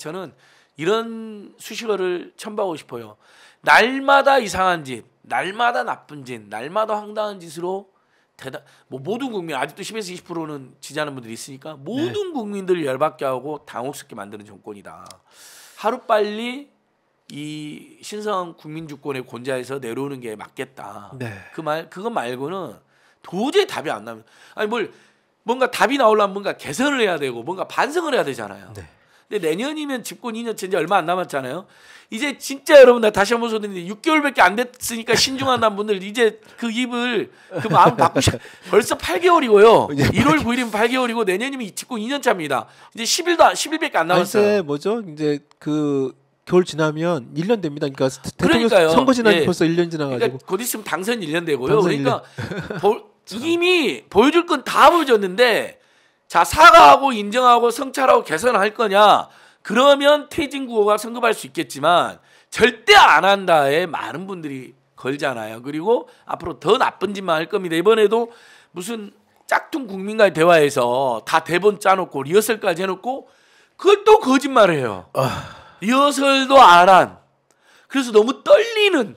저는 이런 수식어를 첨부하고 싶어요. 날마다 이상한 짓, 날마다 나쁜 짓, 날마다 황당한 짓으로 대단 뭐 모든 국민 아직도 10에서 20%는 지지하는 분들이 있으니까 모든 네. 국민들을 열받게 하고 당혹스럽게 만드는 정권이다. 하루빨리 이 신성 국민주권의 권좌에서 내려오는 게 맞겠다. 네. 그말 그거 말고는 도저히 답이 안 나면 아니 뭘 뭔가 답이 나오려면 뭔가 개선을 해야 되고 뭔가 반성을 해야 되잖아요. 네. 근데 네, 내년이면 집권 2년째 이제 얼마 안 남았잖아요. 이제 진짜 여러분 나 다시 한 번소리는데 6개월밖에 안 됐으니까 신중한다 분들 이제 그 입을 그 마음 바꾸셔. 벌써 8개월이고요. 1월 예, 9일이면 8개월이고 내년이면 집권 2년 차입니다. 이제 10일도 10일밖에 안 남았어요. 이제 뭐죠? 이제 그 겨울 지나면 1년 됩니다. 그러니까 대통령 그러니까요. 선거 지나 예. 벌써 1년 지나가지고 그러니까 곧 있으면 당선 1년 되고요. 당선 그러니까 1년. 보, 이미 보여줄 건 다 보여줬는데 자, 사과하고 인정하고 성찰하고 개선할 거냐? 그러면 퇴진 구호가 성급할 수 있겠지만 절대 안 한다에 많은 분들이 걸잖아요. 그리고 앞으로 더 나쁜 짓만 할 겁니다. 이번에도 무슨 짝퉁 국민과의 대화에서 다 대본 짜놓고 리허설까지 해놓고 그걸 또 거짓말을 해요. 어... 리허설도 안한 그래서 너무 떨리는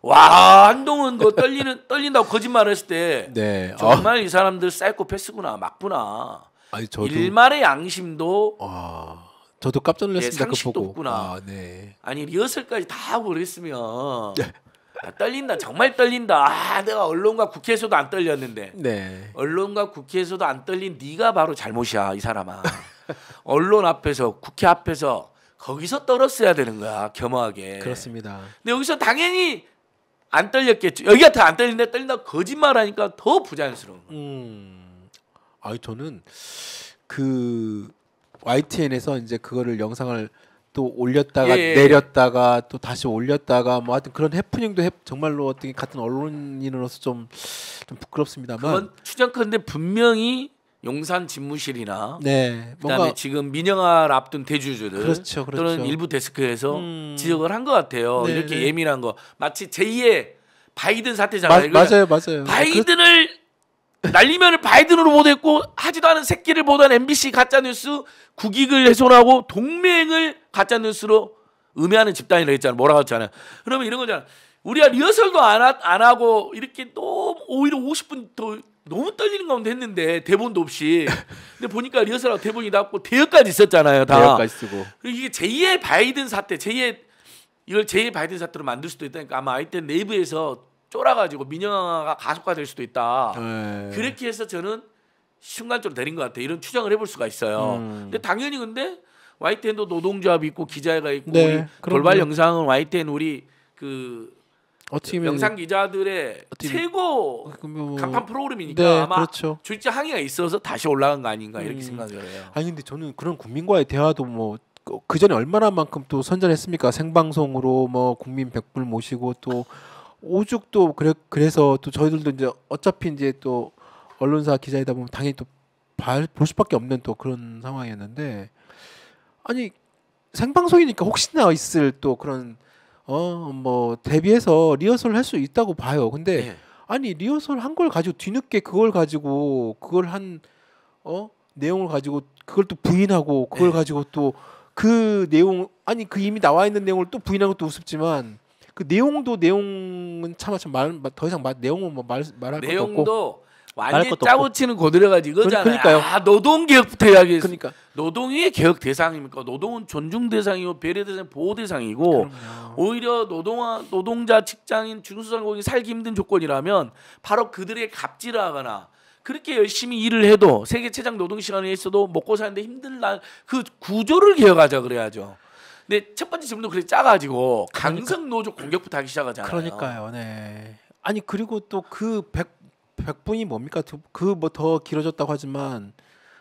와 한동훈 그 떨리는 떨린다고 거짓말을 했을 때 네. 정말 어. 이 사람들 사이코패스구나 맞구나. 아니, 저도... 일말의 양심도 아... 저도 깜짝 놀랐습니다. 네, 상식도 아, 네. 아니 리허설까지 다 하고 그랬으면 네. 아, 떨린다 정말 떨린다. 아 내가 언론과 국회에서도 안 떨렸는데 네. 언론과 국회에서도 안 떨린 네가 바로 잘못이야 이 사람아. 언론 앞에서 국회 앞에서 거기서 떨었어야 되는 거야 겸허하게. 그렇습니다. 근데 여기서 당연히 안 떨렸겠죠. 여기가 더 안 떨린데 떨린다 거짓말하니까 더 부자연스러운 거야. 음, 아이 저는 그 YTN에서 이제 그거를 영상을 또 올렸다가 예, 예, 예. 내렸다가 또 다시 올렸다가 뭐 하여튼 그런 해프닝도 해, 정말로 어떻게 같은 언론인으로서 좀 좀 부끄럽습니다만 그건 추정컨대 분명히 용산 집무실이나 네, 그다음에 지금 민영화를 앞둔 대주주들 그렇죠, 그렇죠. 또는 일부 데스크에서 음... 지적을 한 것 같아요. 네, 이렇게 네. 예민한 거 마치 제2의 바이든 사태잖아요. 마, 맞아요, 맞아요. 바이든을 그렇... 날리면을 바이든으로 보냈고 하지도 않은 새끼를 보던 MBC 가짜뉴스 국익을 훼손하고 동맹을 가짜뉴스로 음해하는 집단이라고 했잖아요. 뭐라고 했잖아요. 그러면 이런 거잖아요. 우리가 리허설도 안, 하, 안 하고 이렇게 너무 오히려 50분 더 너무 떨리는 가운데 했는데 대본도 없이 근데 보니까 리허설하고 대본이 나왔고 대여까지 있었잖아요 다 대여까지 쓰고 이게 제2의 바이든 사태 제2의 이걸 제2의 바이든 사태로 만들 수도 있다니까 아마 아이템 내부에서 쫄아가지고 민영화가 가속화될 수도 있다 에 네. 그렇게 해서 저는 순간적으로 내린 것 같아요 이런 추정을 해볼 수가 있어요 음. 근데 당연히 근데 YTN도 노동조합이 있고 기자회가 있고 네, 우리 돌발 영상은 YTN 우리 그 어떻게 명상 기자들의 어떻게 최고 뭐... 간판 프로그램이니까 네, 아마 그렇죠. 주입 항의가 있어서 다시 올라간 거 아닌가 이렇게 음. 생각을 해요. 아니 근데 저는 그런 국민과의 대화도 뭐그 그 전에 얼마나 만큼 또 선전했습니까? 생방송으로 뭐 국민 백불 모시고 또 오죽도 그래 그래서 또 저희들도 이제 어차피 이제 또 언론사 기자이다 보면 당연히 또 볼 수밖에 없는 또 그런 상황이었는데 아니 생방송이니까 혹시나 있을 또 그런 어뭐 대비해서 리허설을 할 수 있다고 봐요. 근데 예. 아니 리허설 한 걸 가지고 뒤늦게 그걸 가지고 그걸 한어 내용을 가지고 그걸 또 부인하고 그걸 예. 가지고 또 그 내용 아니 그 이미 나와 있는 내용을 또 부인하는 것도 우습지만 그 내용도 내용은 참아 참 말 더 이상 뭐 말, 내용은 뭐 말 말할 내용도 것도 없고 완전 짜고 치는 거들여가지 이거잖아요. 그러니까요. 아, 노동 개혁부터 이야기어 그러니까 노동이 개혁 대상입니까? 노동은 존중 대상이고 배려 대상, 보호 대상이고 그럼요. 오히려 노동화 노동자, 직장인, 중소상공인 살기 힘든 조건이라면 바로 그들의 갑질을 하거나 그렇게 열심히 일을 해도 세계 최장 노동 시간에 있어도 먹고 사는데 힘들다그 구조를 개혁하자 그래야죠. 근데 첫 번째 질문도 그렇게 짜가지고 그러니까. 강성 노조 공격부터 하기 시작하잖아요. 그러니까요, 네. 아니 그리고 또그백 백분이 뭡니까? 그 뭐 더 길어졌다고 하지만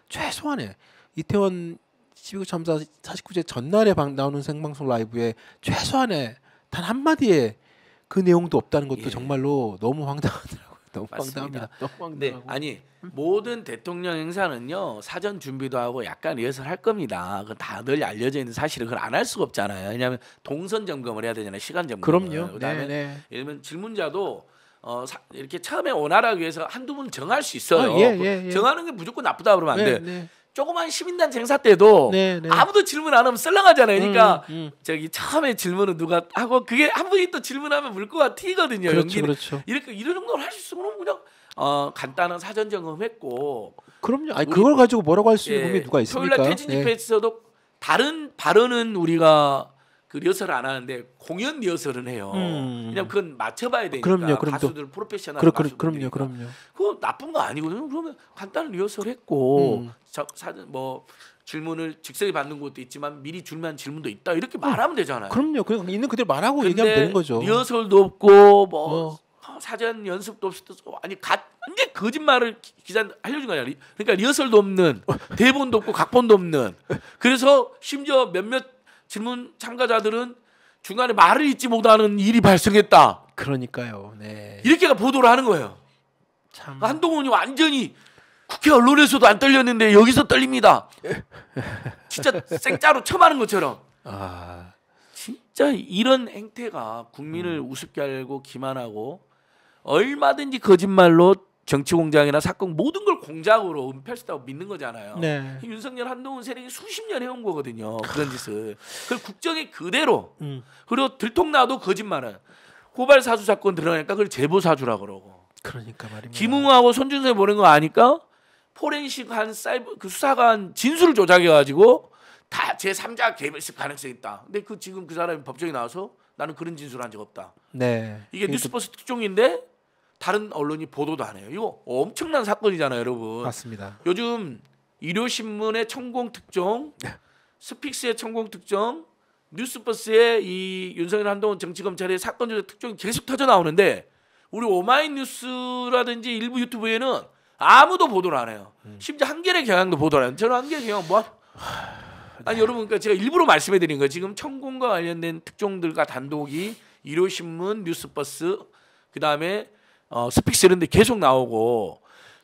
최소한의 이태원 19 2 참사 49제 전날에 방, 나오는 생방송 라이브에 최소한의 단한마디에그 내용도 없다는 것도 예. 정말로 너무 황당하더라고요. 너무 맞습니다. 황당합니다. 네, 아니 모든 대통령 행사는요 사전 준비도 하고 약간 리허설 할 겁니다. 그 다들 알려져 있는 사실을 그걸 안 할 수가 없잖아요. 왜냐하면 동선 점검을 해야 되잖아요. 시간 점검. 그럼요. 그다음에 네, 네. 예를 들면 질문자도 어, 사, 이렇게 처음에 원활하기 위해서 한두 분 정할 수 있어요. 아, 예, 예, 그 예. 정하는 게 무조건 나쁘다 그러면 안 네, 돼. 네. 조그만 시민단쟁사 때도 네, 네. 아무도 질문 안 하면 썰렁하잖아요. 그러니까 음, 음. 저기 처음에 질문은 누가 하고 그게 한 분이 또 질문하면 물꼬가 튀거든요. 그렇죠, 그렇죠. 이렇게 이런 정도로 할수 있으면 그냥 어, 간단한 사전 점검했고. 그럼요. 아니, 그걸 가지고 뭐라고 할 수 있는 예, 이 누가 있습니까? 토요일 날 퇴진 집회에서도 예. 네. 다른 발언은 우리가 그 리허설을 안 하는데 공연 리허설은 해요. 음. 왜냐 그건 맞춰봐야 되니까 그럼요, 그럼 가수들 프로페셔널 그럼, 가수들 그럼요, 그럼요. 그거 나쁜 거 아니거든요. 그러면 간단한 리허설 했고 음. 사전 뭐 질문을 즉석에 받는 것도 있지만 미리 준비 질문도 있다 이렇게 음. 말하면 되잖아요. 그럼요. 그냥 있는 그대로 말하고 얘기하면 되는 거죠. 리허설도 없고 뭐 어. 어 사전 연습도 없어고 아니 완전 거짓말을 기자 알려준 거야. 그러니까 리허설도 없는 어. 대본도 없고 각본도 없는 그래서 심지어 몇몇 질문 참가자들은 중간에 말을 잊지 못하는 일이 발생했다. 그러니까요. 네. 이렇게가 보도를 하는 거예요. 참. 그 한동훈이 완전히 국회 언론에서도 안 떨렸는데 여기서 떨립니다. 진짜 생짜로 쳐맞는 것처럼. 아. 진짜 이런 행태가 국민을 음. 우습게 알고 기만하고 얼마든지 거짓말로 정치 공장이나 사건 모든 걸 공작으로 은폐했다고 믿는 거잖아요. 네. 윤석열 한동훈 세력이 수십 년 해온 거거든요. 그런 짓을. 그걸 국정에 그대로 음. 그리고 들통나도 거짓말을 고발 사주 사건 들어가니까 그걸 제보 사주라 그러고. 그러니까 말입니다. 김웅하고 손준세 보낸 거 아니까 포렌식한 사이버 그 수사관 진술을 조작해 가지고 다 제 3자 개입했을 가능성이 있다. 근데 그 지금 그 사람이 법정에 나와서 나는 그런 진술한 적 없다. 네. 이게 그러니까 뉴스버스 특종인데 다른 언론이 보도도 안 해요. 이거 엄청난 사건이잖아요, 여러분. 맞습니다. 요즘 일요신문의 천공 특종, 네. 스픽스의 천공 특종, 뉴스버스의 이 윤석열 한동훈 정치검찰의 사건 조작 특종이 계속 터져 나오는데 우리 오마이뉴스라든지 일부 유튜브에는 아무도 보도를 안 해요. 음. 심지어 한겨레 경향도 보도를 안 해요. 저는 한겨레 경향 뭐 네. 아니 네. 여러분 그러니까 제가 일부러 말씀해 드린 거예요. 지금 천공과 관련된 특종들과 단독이 일요신문, 뉴스버스 그다음에 어, 스픽스 이런 데 계속 나오고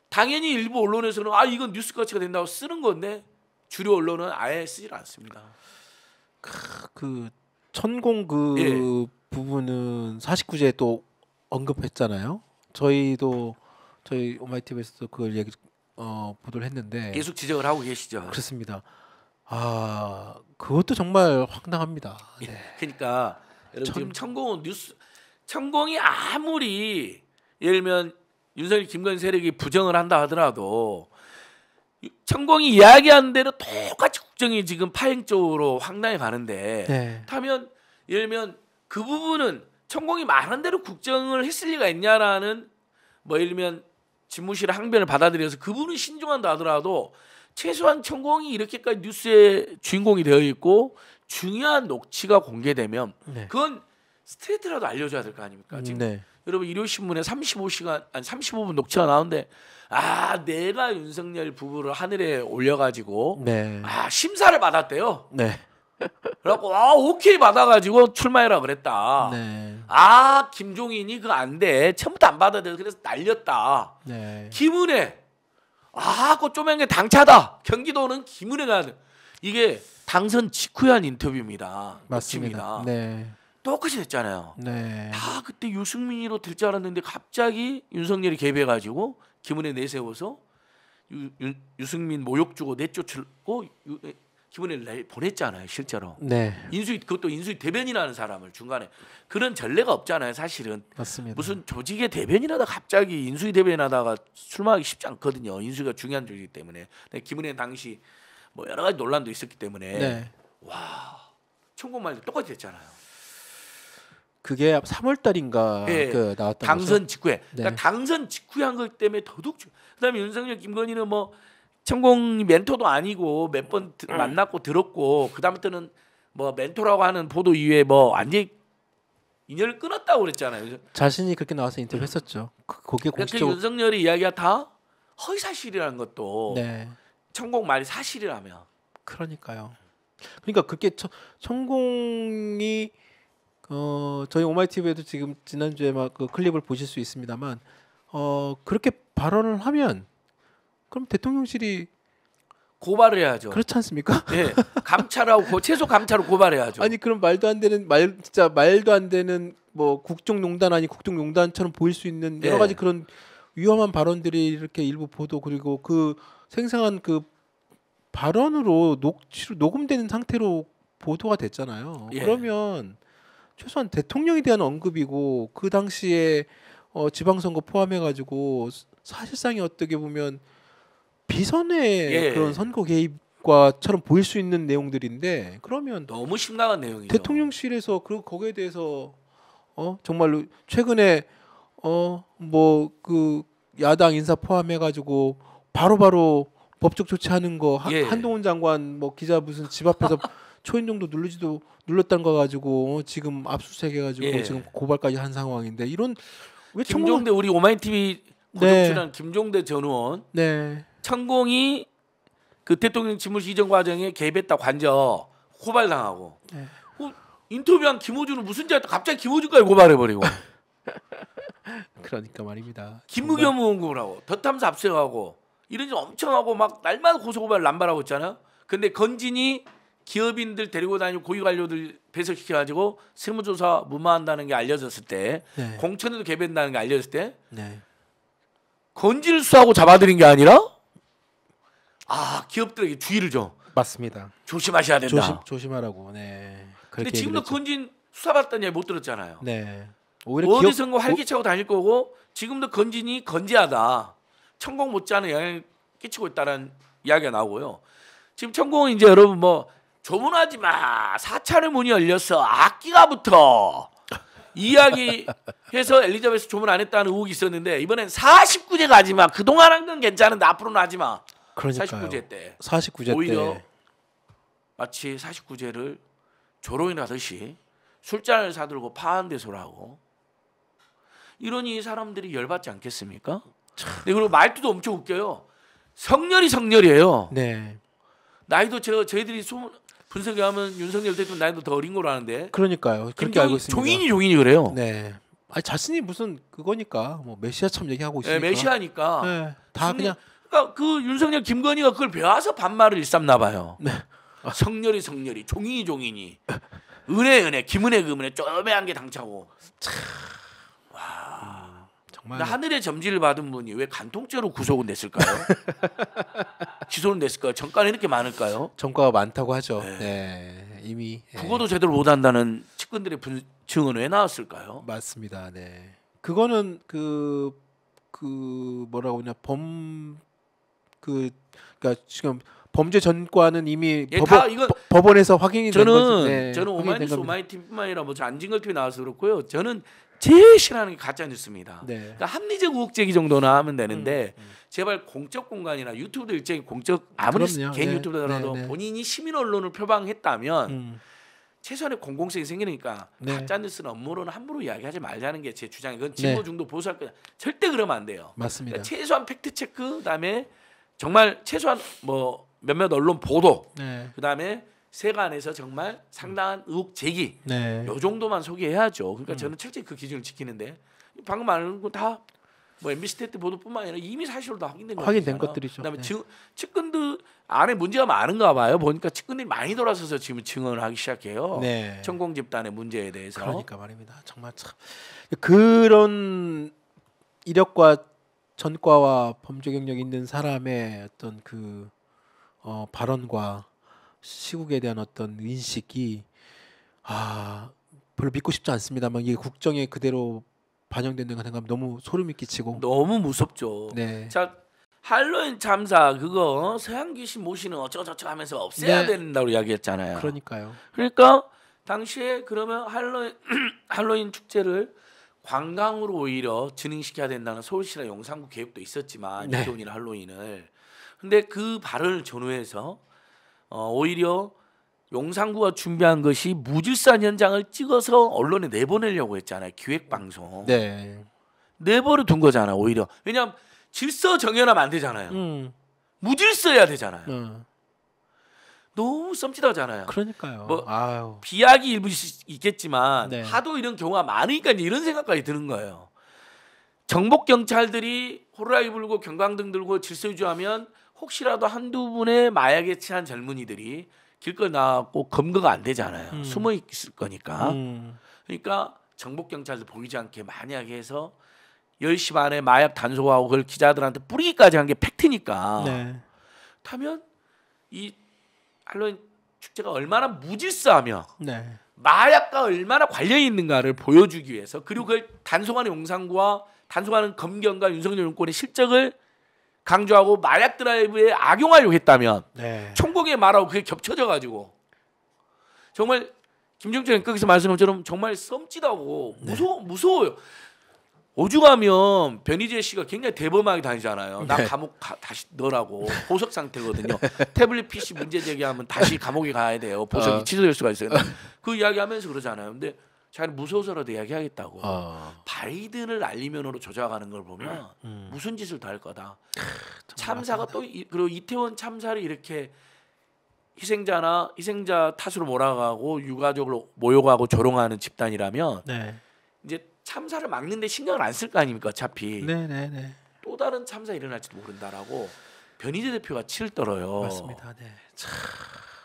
당연히 일부 언론에서는 아 이건 뉴스 가치가 된다고 쓰는 건데 주류 언론은 아예 쓰질 않습니다. 그 천공 그 예. 부분은 49제 또 언급했잖아요. 저희도 저희 오마이티비에서도 그걸 얘기 어, 보도를 했는데 계속 지적을 하고 계시죠. 그렇습니다. 아 그것도 정말 황당합니다. 예, 네. 그러니까 여러분 천... 지금 천공은 뉴스 천공이 아무리 예를 들면 윤석열 김건희 세력이 부정을 한다 하더라도 천공이 이야기한 대로 똑같이 국정이 지금 파행적으로 황당해 가는데 하 네. 타면 예를 들면 그 부분은 천공이 말한 대로 국정을 했을 리가 있냐라는 뭐 예를 들면 집무실 항변을 받아들여서 그분은 신중한다 하더라도 최소한 천공이 이렇게까지 뉴스의 주인공이 되어 있고 중요한 녹취가 공개되면 네. 그건 스트레이트라도 알려줘야 될 거 아닙니까 지금 네. 여러분 일요신문에 35시간 아니 35분 녹취가 나오는데 아 내가 윤석열 부부를 하늘에 올려가지고 네. 아 심사를 받았대요. 네. 그래갖고 아 오케이 받아가지고 출마해라 그랬다. 네. 아 김종인이 그 안 돼. 처음부터 안 받아야 돼. 그래서 날렸다. 네. 김은혜 아 그거 쪼맨게 당차다. 경기도는 김은혜가 이게 당선 직후한 인터뷰입니다. 맞습니다 네. 똑같이 됐잖아요. 네. 다 그때 유승민이로 될 줄 알았는데 갑자기 윤석열이 개입해가지고 김은혜 내세워서 유, 유 승민 모욕 주고 내쫓고 유, 김은혜를 보냈잖아요 실제로. 네. 인수위 그것도 인수위 대변인라는 사람을 중간에 그런 전례가 없잖아요 사실은. 맞습니다. 무슨 조직의 대변인하다 갑자기 인수위 대변인하다가 출마하기 쉽지 않거든요. 인수위가 중요한 조직이기 때문에. 근데 김은혜 당시 뭐 여러 가지 논란도 있었기 때문에 네. 와 천국말도 똑같이 됐잖아요. 그게 3월 달인가 예, 그 나왔던 당선 거죠? 직후에 네. 그러니까 당선 직후에 그러니까 네. 한것 때문에 더더욱 그다음에 윤석열 김건희는 뭐 천공 멘토도 아니고 몇번 음. 만났고 들었고 그다음부터는 뭐 멘토라고 하는 보도 이외에 뭐 완전히 인연을 끊었다고 그랬잖아요. 자신이 그렇게 나와서 인터뷰했었죠. 음. 그, 거기에 그러니까 공식적 그러니 윤석열이 이야기가 다 허위 사실이라는 것도 네. 천공 말이 사실이라면 그러니까요. 그러니까 그렇게 천공이 어, 저희 오마이티브에도 지금 지난주에 막 그 클립을 보실 수 있습니다만 어, 그렇게 발언을 하면 그럼 대통령실이 고발을 해야죠. 그렇지 않습니까? 예. 감찰하고 최소 감찰로 고발해야죠. 아니 그럼 말도 안 되는 말 진짜 말도 안 되는 뭐 국정농단 아니 국정농단처럼 보일 수 있는 예. 여러 가지 그런 위험한 발언들이 이렇게 일부 보도 그리고 그 생생한 그 발언으로 녹취 녹음되는 상태로 보도가 됐잖아요. 예. 그러면 최소한 대통령에 대한 언급이고 그 당시에 어, 지방선거 포함해가지고 사실상이 어떻게 보면 비선의 예. 그런 선거 개입과처럼 보일 수 있는 내용들인데 그러면 너무 심각한 내용이죠. 대통령실에서 그 거기에 대해서 어 정말로 최근에 어뭐그 야당 인사 포함해가지고 바로바로 바로 법적 조치하는 거 예. 한동훈 장관 뭐 기자 무슨 집 앞에서 초인종도 누르지도 눌렀다는 거 가지고 어, 지금 압수수색 해가지고 예. 지금 고발까지 한 상황인데 이런 왜 김종대 청 우리 오마이 TV 고정출한 네. 김종대 전 의원 네. 천공이 그 대통령 집무 시정 과정에 개입했다 관저 고발당하고 네. 어, 인터뷰한 김호준은 무슨 자였다 갑자기 김호준까지 고발해버리고 그러니까 말입니다. 김무겸 의원군하고 덧탐사 압수하고 이런 일 엄청 하고 막 날마다 고소고발 남발하고 있잖아. 근데 건진이 기업인들 데리고 다니고 고위관료들 배석시켜가지고 세무조사 무마한다는 게 알려졌을 때 네. 공천에도 개변한다는 게 알려졌을 때 네. 건질수하고 잡아들인 게 아니라 아 기업들에게 주의를 줘 맞습니다 조심하셔야 된다 조심, 조심하라고 네 근데 지금도 건진 수사받다니못 들었잖아요 네 오히려 어디선가 기업... 활기차고 다닐 거고 지금도 건진이 건재하다 천공 못지않은 영향을 끼치고 있다는 이야기가 나오고요 지금 천공은 이제 여러분 뭐 조문하지 마. 사찰의 문이 열려서 악기가 붙어. 이야기해서 엘리자베스 조문 안 했다는 의혹이 있었는데 이번엔 49제 가지 마. 그동안 한 건 괜찮은데 앞으로는 하지 마. 그러니까요. 49제 때. 49제 오히려 때. 마치 49제를 조롱이 나듯이 술잔을 사들고 파한대소라고 이러니 사람들이 열받지 않겠습니까? 네, 그리고 말투도 엄청 웃겨요. 성렬이 성렬이에요. 네. 나이도 저 저희들이 스물 분석에 하면 윤석열 대통령 나이도 더 어린 걸로 아는데. 그러니까요. 그렇게 알고 있습니다. 종인이 종인이 그래요. 네. 아니 자신이 무슨 그거니까 뭐 메시아처럼 얘기하고 네, 있으니까. 네, 메시아니까. 네, 다 승리, 그냥. 그러니까 그 윤석열 김건희가 그걸 배워서 반말을 일삼나 봐요. 네. 아. 성렬이 성렬이 종인이 종인이 은혜 은혜 김은혜 금은혜 쪼매한 게 당차고. 차. 정말 하늘의 점지를 받은 분이 왜 간통죄로 구속은 됐을까요? 기소는 됐을까요? 정가는 이렇게 많을까요? 정가가 많다고 하죠. 네. 네. 이미 국어도 예. 제대로 못한다는 측근들의 분증은 왜 나왔을까요? 맞습니다. 네. 그거는 그그 그 뭐라고 하냐 범그 그러니까 지금 범죄 전과는 이미 예, 법원, 이건, 법원에서 확인이 저는, 된 거죠. 네, 저는 오마이뉴스 마이 t 뿐만 아니라 뭐 안진걸 TV 나와서 그렇고요. 저는 제일 싫어하는 게 가짜 뉴스입니다. 네. 그러니까 합리적 우혹 제기 정도나 하면 되는데 음, 음. 제발 공적 공간이나 유튜브도 일정히 공적 아무리 그럼요. 개인 네. 유튜브더라도 네, 네, 본인이 시민 언론을 표방했다면 음. 최소한의 공공성이 생기니까 네. 가짜 뉴스는 업무로는 함부로 이야기하지 말자는 게 제 주장이 그건 네. 진보 중도 보수할 거야 절대 그러면 안 돼요. 맞습니다. 그러니까 최소한 팩트 체크 그다음에 정말 최소한 뭐 몇몇 언론 보도 그다음에 세관에서 정말 상당한 의혹 제기 네. 요 정도만 소개해야죠. 그러니까 음. 저는 철저히 그 기준을 지키는데 방금 말한 건다 뭐 MBC 테트 보도뿐만 아니라 이미 사실로 다 확인된 거죠. 확인된 것들이죠. 그다음에 네. 증, 측근들 안에 문제가 많은가 봐요. 보니까 측근들이 많이 돌아서서 지금 증언을 하기 시작해요. 네. 천공 집단의 문제에 대해서. 그러니까 말입니다. 정말 참 그런 이력과 전과와 범죄 경력 있는 사람의 어떤 그 어, 발언과 시국에 대한 어떤 인식이 아 별로 믿고 싶지 않습니다만 이게 국정에 그대로 반영된다는 생각 너무 소름이 끼치고 너무 무섭죠. 네. 자 할로윈 참사 그거 어? 서양기 씨 모시는 어쩌고저쩌고 하면서 없애야 네. 된다고 이야기했잖아요. 그러니까요. 그러니까 당시에 그러면 할로윈 할로윈 축제를 관광으로 오히려 진행시켜야 된다는 서울시나 용산구 계획도 있었지만 네. 이태원이나 할로윈을 근데 그 발언을 전후해서 어, 오히려 용산구가 준비한 것이 무질서한 현장을 찍어서 언론에 내보내려고 했잖아요. 기획 방송. 네. 내버려 둔 거잖아. 요 오히려 왜냐하면 질서 정연하면 안 되잖아요. 음. 무질서해야 되잖아요. 음. 너무 썸짓하잖아요. 그러니까요. 뭐 아유. 비약이 일부 있겠지만 네. 하도 이런 경우가 많으니까 이런 생각까지 드는 거예요. 정복 경찰들이 호루라기 불고 경광등 들고 질서 유지하면 혹시라도 한두 분의 마약에 취한 젊은이들이 길거리 나왔고 검거가 안 되잖아요. 음. 숨어 있을 거니까. 음. 그러니까 정복 경찰도 보이지 않게 만약에 해서 10시 반에 마약 단속하고 그걸 기자들한테 뿌리기까지 한 게 팩트니까. 네. 타면 이 할로윈 축제가 얼마나 무질서하며 네. 마약과 얼마나 관련이 있는가를 보여주기 위해서 그리고 그걸 단속하는 용산구와 단속하는 검경과 윤석열 정권의 실적을 강조하고 마약 드라이브에 악용하려고 했다면 네. 총국의 말하고 그게 겹쳐져 가지고 정말 김정철 앵거기서 말씀한 것처럼 정말 썸찌다고 네. 무서워 네. 무서워요. 오죽하면 변희재 씨가 굉장히 대범하게 다니잖아요. 나 네. 감옥 가, 다시 넣으라고 보석 상태거든요. 태블릿 PC 문제 제기하면 다시 감옥에 가야 돼요. 보석이 어. 취소될 수가 있어요. 그 이야기하면서 그러잖아요. 근데 자기는 무소워서로도 이야기하겠다고 아. 바이든을 알리면으로 조작하는 걸 보면 음. 무슨 짓을 다 할 거다. 크, 참사가 또 이, 그리고 이태원 참사를 이렇게 희생자나 희생자 탓으로 몰아가고 유가족으 모욕하고 조롱하는 집단이라면 네. 이제 참사를 막는데 신경을 안 쓸 거 아닙니까 어차피 네, 네, 네, 또 다른 참사 일어날지도 모른다라고 변희재 대표가 치를 떨어요. 맞습니다. 네. 참...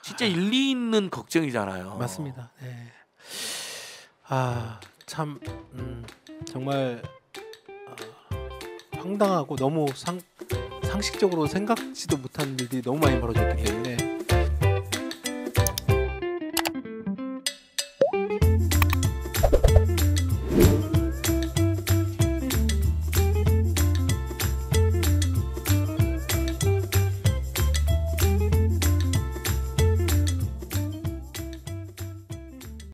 진짜 일리 있는 걱정이잖아요. 맞습니다. 네. 아참 음, 정말 아, 황당하고 너무 상, 상식적으로 생각지도 못한 일들이 너무 많이 벌어졌기 때문에